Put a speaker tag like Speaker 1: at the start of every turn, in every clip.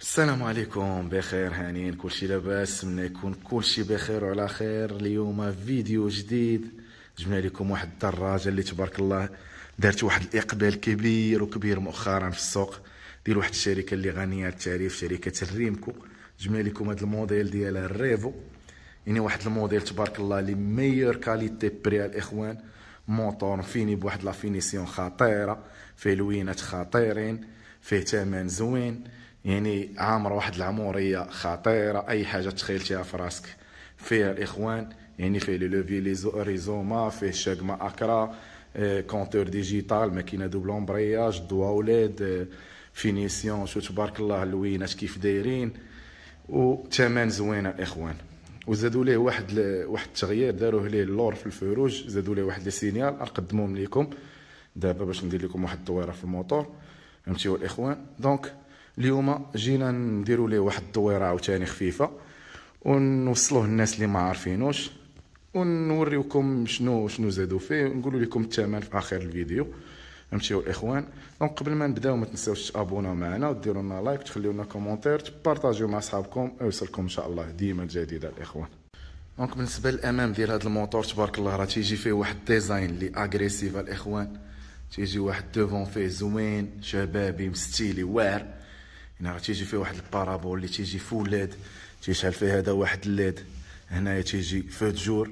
Speaker 1: السلام عليكم بخير هانين كل شيء لاباس من يكون كل شيء بخير وعلى خير اليوم فيديو جديد جبنا لكم واحد الدراجه اللي تبارك الله دارت واحد الاقبال كبير وكبير مؤخرا في السوق ديال واحد الشركه اللي غنيه التعريف شركه الريمكو جبنا لكم هذا الموديل ديالها الريفو يعني واحد الموديل تبارك الله لي ميور كاليتي بري الاخوان موطور فيني بواحد لافينيسيون خطيره فيه لوينات خطيرين فيه ثمن زوين يعني عامر واحد العموريه خطيره اي حاجه تخيلتيها في راسك فيها الاخوان يعني فيه لي لوفي ريزوما فيه شاكما اكرا آه، كونتور ديجيتال ماكينه دوبل امبرياج دوا ولاد آه، فينيسيون شو تبارك الله اللوينات كيف دايرين و تمن زوينه الاخوان وزادوا ليه واحد ل... واحد التغيير داروه ليه اللور في الفروج زادوا ليه واحد السينيال نقدمهم ليكم دابا باش ندير لكم واحد الدويره في الموتور فهمتي الاخوان دونك اليوم جينا نديروا ليه واحد الدويره عاوتاني خفيفه ونوصلوه للناس اللي ما عارفينوش ونوريوكم شنو شنو زادوا فيه ونقولوا لكم الثمن في اخر الفيديو نمشيو الاخوان دونك قبل ما نبداو ما تنساوش تابوناو معنا وديروا لنا لايك تخليو لنا كومونتير تبارطاجيو مع صحابكم ويوصلكم ان شاء الله ديما الجديد الاخوان دونك بالنسبه للامام ديال هذا الموتور تبارك الله راه تيجي فيه واحد ديزاين اللي اغريسيف الاخوان تيجي واحد دوفون فيه زوين شبابي مستيلي واعر هنا تيجي فيه واحد البارابول اللي تيجي فول ليد تيشعل فيه هذا واحد الليد هنايا تيجي فوت جور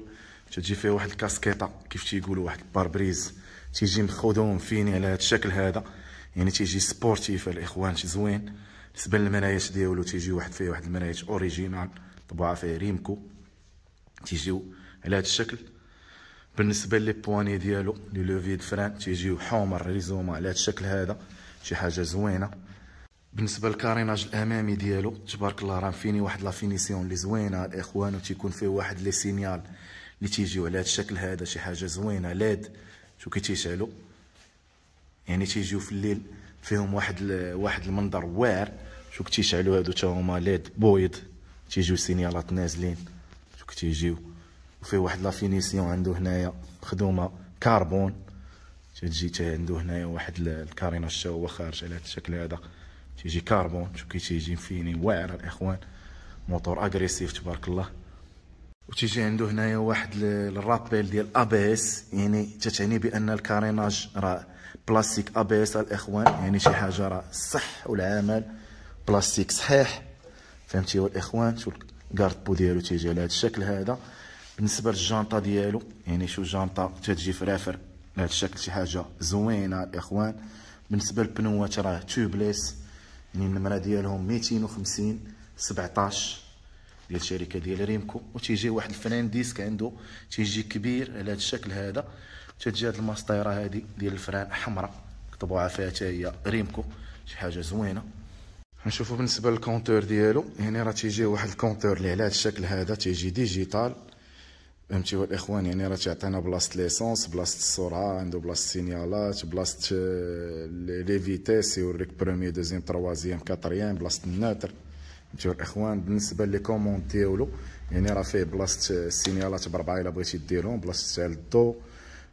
Speaker 1: تجي فيه واحد الكاسكيطه كيف تيقولوا واحد باربريز تيجي مخدوم فيني على هذا الشكل هذا يعني تيجي سبورتيف الاخوان شي زوين بالنسبه للمرايات ديالو تيجي واحد فيه واحد المرايات اوريجينال طبعه فيه ريمكو تيجيو على هذا الشكل بالنسبه لي بواني ديالو لي لوفي فران تيجيو حمر ريزوما على هذا الشكل هذا شي حاجه زوينه بالنسبه للكاريناج الامامي ديالو تبارك الله راه فيني واحد لا فينيسيون اللي زوينه الاخوان وتيكون فيه واحد لي سينيال اللي تيجيو على هذا الشكل هذا شي حاجه زوينه لاد شو كي يعني تيجيو في الليل فيهم واحد واحد المنظر واعر شو كي هادو تا هما لاد بويض تيجيو سينيالات نازلين شو كي تيجيو وفيه واحد لا فينيسيون عنده هنايا مخدومه كربون تجي تا عنده هنايا واحد الكاريناج تا هو خارج على هذا الشكل هذا تيجي كاربون شوف كي تيجي فيني واعر الاخوان موتور اغريسيف تبارك الله وتيجي عنده هنايا واحد الرابيل ديال ابي اس يعني تتعني بان الكاريناج راه بلاستيك ابي اس الاخوان يعني شي حاجه راه صح والعمل بلاستيك صحيح فهمتيوا الاخوان شوف الكارد بو ديالو تيجي على هذا الشكل هذا بالنسبه للجانطه ديالو يعني شو جانطه تتجي فرافر على هذا الشكل شي حاجه زوينه الاخوان بالنسبه للبنوات راه تيوبليس يعني النمره ديالهم 250 17 ديال الشركه ديال ريمكو وتيجي واحد الفنان ديسك عنده تيجي كبير على هذا الشكل هذا تتجي هاد الماسطيره هادي ديال الفران حمراء كتبوها فيها حتى هي ريمكو شي حاجه زوينه نشوفوا بالنسبه للكونتور ديالو هنا راه تيجي واحد الكونتور اللي على هذا الشكل هذا تيجي ديجيتال فهمتي والاخوان يعني راه تعطينا بلاصه ليسونس بلاصه السرعه عنده بلاصه السينيالات بلاصه آه، لي فيتيس يوريك برومي دوزيام تروازيام كاتريام بلاصه الناتر فهمتي والاخوان بالنسبه لي كوموند ديالو يعني راه فيه بلاصه آه، السينيالات بربعه الا بغيتي ديرهم بلاصه تاع الضو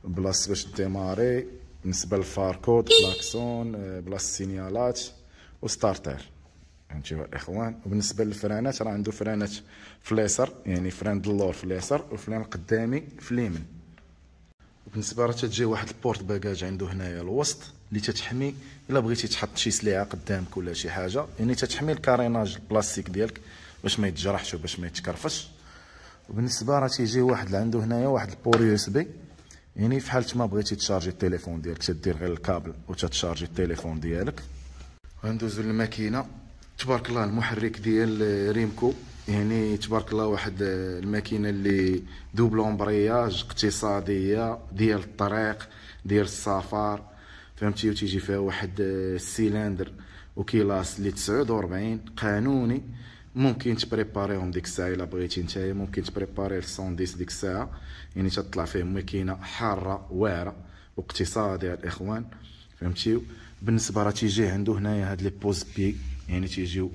Speaker 1: بلاصه باش ديماري بالنسبه للفاركود كلاكسون آه، بلاصه السينيالات وستارتر فهمتيو الاخوان وبالنسبه للفرانات راه عنده فرانات في اليسر يعني فران دلور في اليسر وفران قدامي في اليمين وبالنسبه راه تجي واحد البورت باجاج عنده هنايا الوسط اللي تتحمي الا بغيتي تحط شي سلعه قدامك ولا شي حاجه يعني تتحمي الكاريناج البلاستيك ديالك باش ما يتجرحش وباش ما يتكرفش وبالنسبه راه تيجي واحد عنده هنايا واحد البور يو اس بي يعني فحال ما بغيتي تشارجي التليفون ديالك تدير غير الكابل وتتشارجي التليفون ديالك غندوزو للماكينه تبارك الله المحرك ديال ريمكو يعني تبارك الله واحد الماكينه اللي دوبل امبرياج اقتصاديه ديال الطريق ديال السفر فهمتي وتيجي فيها واحد السيلندر وكيلاس اللي 49 قانوني ممكن تبريباريهم ديك الساعه الا بغيتي نتايا ممكن تبريباري السونديس ديك الساعه يعني تطلع فيه ماكينه حاره واعره واقتصاديه الاخوان فهمتي بالنسبه راه تيجي عنده هنايا هاد لي بوز بي يعني تيجيو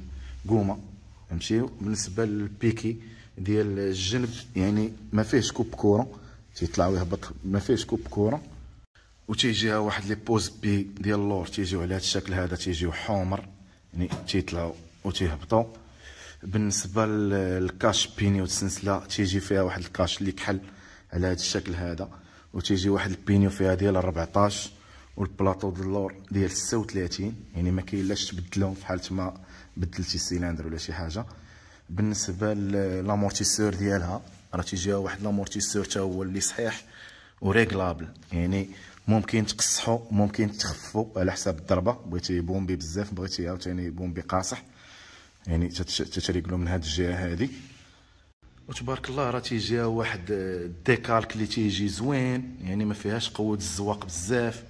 Speaker 1: قومه نمشيو بالنسبه للبيكي ديال الجنب يعني ما فيهش كوب كوره تيطلع ويهبط ما فيهش كوب كوره وتيجيها واحد لي بوز بي ديال اللور تيجيو على هذا الشكل هذا تيجيو حمر يعني تيطلعوا وتيهبطوا بالنسبه للكاش بيني والسنسله تيجي فيها واحد الكاش اللي كحل على هذا الشكل هذا وتيجي واحد البينيو فيها ديال 14 والبلاطو ديال اللور ديال 36 يعني ما كاينلاش تبدلهم فحال تما بدلتي السيلندر ولا شي حاجه بالنسبه لامورتيسور ديالها راه تيجيها واحد لامورتيسور حتى هو اللي صحيح وريغلابل يعني ممكن تقصحو ممكن تخفو على حساب الضربه بغيتي بومبي بزاف بغيتي عاوتاني بومبي قاصح يعني تتريقلو من هاد الجهه هادي وتبارك الله راه تيجيها واحد الديكالك اللي تيجي زوين يعني ما فيهاش قوه الزواق بزاف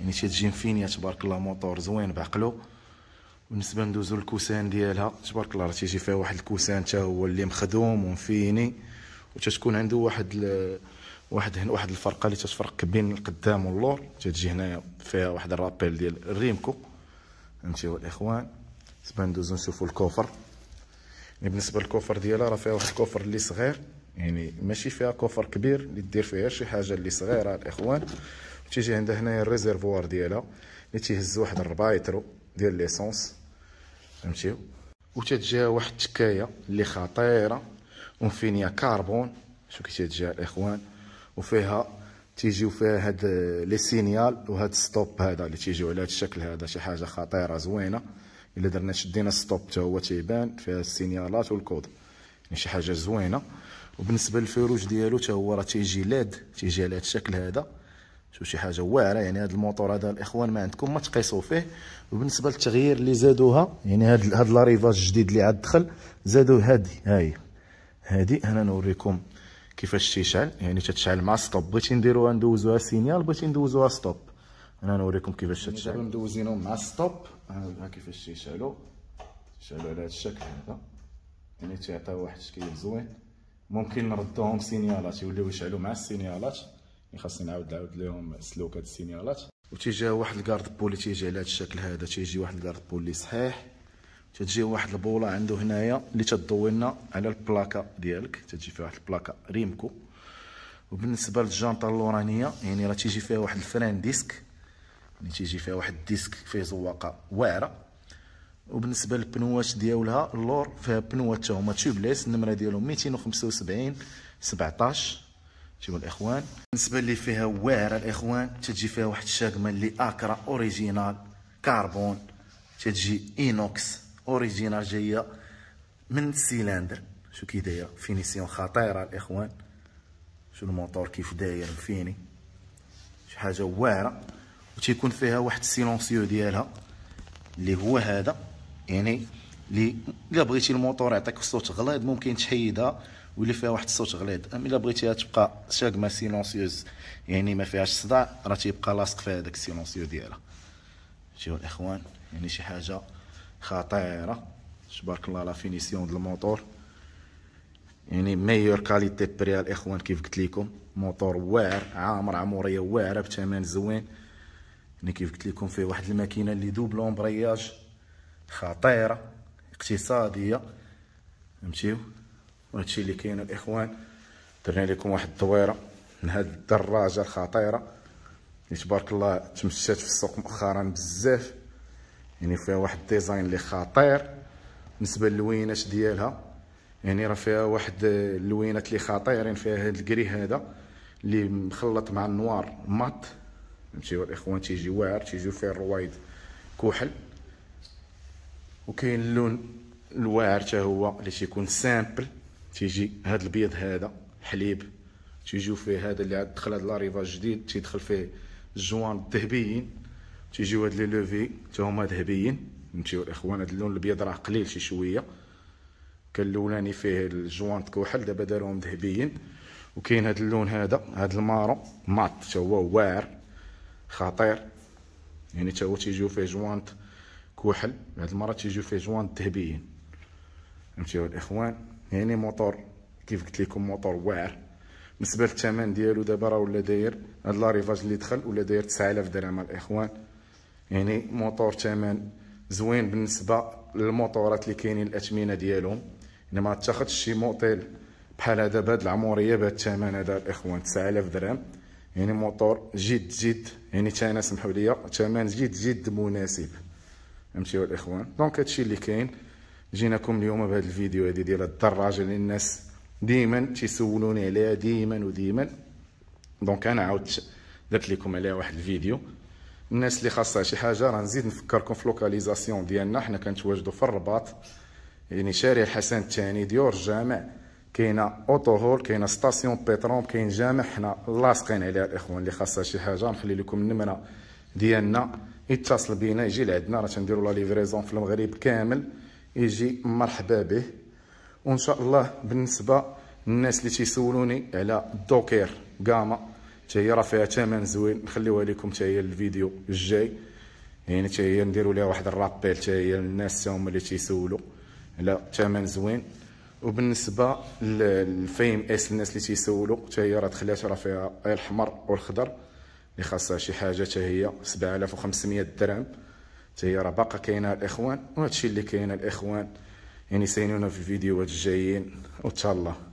Speaker 1: يعني تيتجي مفينيه تبارك الله موطور زوين بعقلو بالنسبه ندوزو الكوسان ديالها تبارك الله راه تيجي فيها واحد الكوسان حتى هو اللي مخدوم ومفيني وتتكون عنده واحد ال... واحد هنا واحد الفرقه اللي تتفرق بين القدام واللور تتجي هنايا فيها واحد الرابيل ديال الريمكو فهمتيو الاخوان بالنسبه ندوزو نشوفو الكوفر يعني بالنسبه للكوفر ديالها راه فيها واحد الكوفر اللي صغير يعني ماشي فيها كوفر كبير اللي دير فيها شي حاجه اللي صغيره الاخوان تيجي عندها هنايا الريزرفوار ديالها اللي تيهز واحد 4 لتر ديال ليسونس فهمتيو وتتجيها واحد التكايه اللي خطيره ومفينيا كربون شو كي تتجي الاخوان وفيها تيجيو فيها هاد لي سينيال وهاد ستوب هذا اللي تيجيو على هاد الشكل هذا شي حاجه خطيره زوينه الا درنا شدينا ستوب حتى هو تيبان فيها السينيالات والكود يعني شي حاجه زوينه وبالنسبه للفيروج ديالو حتى هو راه تيجي ليد تيجي على هاد الشكل هذا شوف شي حاجه واعره يعني هذا الموطور هذا الاخوان ما عندكم ما تقيسوا فيه وبالنسبه للتغيير اللي زادوها يعني هاد هاد لاريفاج الجديد اللي عاد دخل زادوا هادي هي هادي انا نوريكم كيفاش تيشعل يعني تتشعل مع ستوب بغيتي نديروها ندوزوها سينيال بغيتي ندوزوها ستوب انا نوريكم كيفاش تتشعل يعني دابا مع ستوب ها كيفاش تيشعلوا تيشعلوا على هذا الشكل هذا يعني تيعطيو واحد الشكل زوين ممكن نردوهم سينيالات يوليو يشعلوا مع السينيالات يعني خاصني نعاود نعاود لهم سلوك هاد السينيالات تيجي واحد الكارد بول تيجي على هاد الشكل هذا تيجي واحد الكارد بول اللي صحيح تتجي واحد البوله عنده هنايا اللي تضوي لنا على البلاكه ديالك تتجي فيها واحد البلاكه ريمكو وبالنسبه للجانطه اللورانيه يعني راه تيجي فيها واحد الفران ديسك يعني تيجي فيها واحد الديسك فيه زواقه واعره وبالنسبه للبنوات ديالها اللور فيها بنوات حتى هما تيوبليس النمره ديالهم 275 17 شوفوا الاخوان بالنسبه اللي فيها واعره الاخوان تجي فيها واحد الشاقمه اللي اكرا اوريجينال كربون تجي اينوكس اوريجينال جايه من السيلندر شو كي دايره فينيسيون خطيره الاخوان شو الموتور كيف داير فيني شي حاجه واعره وتيكون فيها واحد السيلونسيو ديالها اللي هو هذا يعني لي الا بغيتي الموطور يعطيك الصوت غليظ ممكن تحيدها ويلي فيها واحد الصوت غليظ اما الا بغيتيها تبقى ساكمه سيلونسيوز يعني ما فيهاش صداع راه تيبقى لاصق فيها هذاك السيلونسيو ديالها شوفوا الاخوان يعني شي حاجه خطيره تبارك الله لا فينيسيون ديال الموتور يعني ميور كاليتي بري الاخوان كيف قلت لكم موتور واعر عامر عموريه واعره بثمن زوين يعني كيف قلت لكم فيه واحد الماكينه اللي دوبل امبرياج خطيره اقتصاديه فهمتيو وهادشي اللي كاين الاخوان درنا لكم واحد الدويره من هاد الدراجه الخطيره اللي تبارك الله تمشات في السوق مؤخرا بزاف يعني فيها واحد الديزاين اللي خطير بالنسبه للوينات ديالها يعني راه فيها واحد اللوينات اللي خطيرين فيها هاد الكري هذا اللي مخلط مع النوار مات فهمتي الاخوان تيجي واعر تيجيو فيه الروايد كحل وكاين اللون الواعر حتى هو اللي تيكون سامبل تيجي هذا البيض هذا حليب تيجيو فيه هذا اللي عاد دخل هذا لاريفاج جديد تيدخل فيه الجوان الذهبيين تيجيو هاد لي لوفي حتى هما ذهبيين فهمتيو الاخوان هاد اللون الابيض راه قليل شي شويه كان الاولاني فيه الجوانط كحل دابا داروهم ذهبيين وكاين هاد اللون هذا هاد المارو مات حتى هو واعر خطير يعني حتى هو تيجيو فيه جوانط كحل هاد المرات تيجيو فيه جوان ذهبيين فهمتيو الاخوان يعني موطور كيف قلت لكم موطور واعر بالنسبه للثمن ديالو دابا راه ولا داير هاد لاريفاج اللي دخل ولا داير 9000 درهم الاخوان يعني موطور ثمن زوين بالنسبه للموطورات اللي كاينين الاثمنه ديالهم يعني ما تاخذش شي موطيل بحال هذا بهاد العموريه بهاد الثمن هذا الاخوان 9000 درهم يعني موطور جد جد يعني تانا سمحوا لي ثمن جد جد مناسب نمشيو الاخوان دونك هادشي اللي كاين جيناكم اليوم بهذا الفيديو هذه ديال الدراجه اللي الناس ديما تيسولوني عليها ديما وديما دونك انا عاودت درت لكم عليها واحد الفيديو الناس اللي خاصها شي حاجه راه نزيد نفكركم في لوكاليزاسيون ديالنا حنا كنتواجدوا في الرباط يعني شارع الحسن الثاني ديور الجامع كاينه اوتو هول كاينه ستاسيون بيترون كاين جامع حنا لاصقين عليها الاخوان اللي خاصها شي حاجه نخلي لكم النمره ديالنا يتصل بينا يجي لعندنا راه تنديروا لا ليفريزون في المغرب كامل يجي مرحبا به وان شاء الله بالنسبه للناس اللي تيسولوني على الدوكير غاما حتى هي راه فيها ثمن زوين نخليوها لكم حتى هي الفيديو الجاي يعني حتى هي نديروا ليها واحد الرابيل حتى هي للناس حتى هما اللي تيسولوا على ثمن زوين وبالنسبه للفيم اس الناس اللي تيسولوا حتى هي راه دخلات راه فيها الاحمر والخضر اللي خاصها شي حاجه حتى هي 7500 درهم حتى هي راه باقا كاينه الاخوان وهادشي اللي كاين الاخوان يعني سينونا في الفيديوهات الجايين الله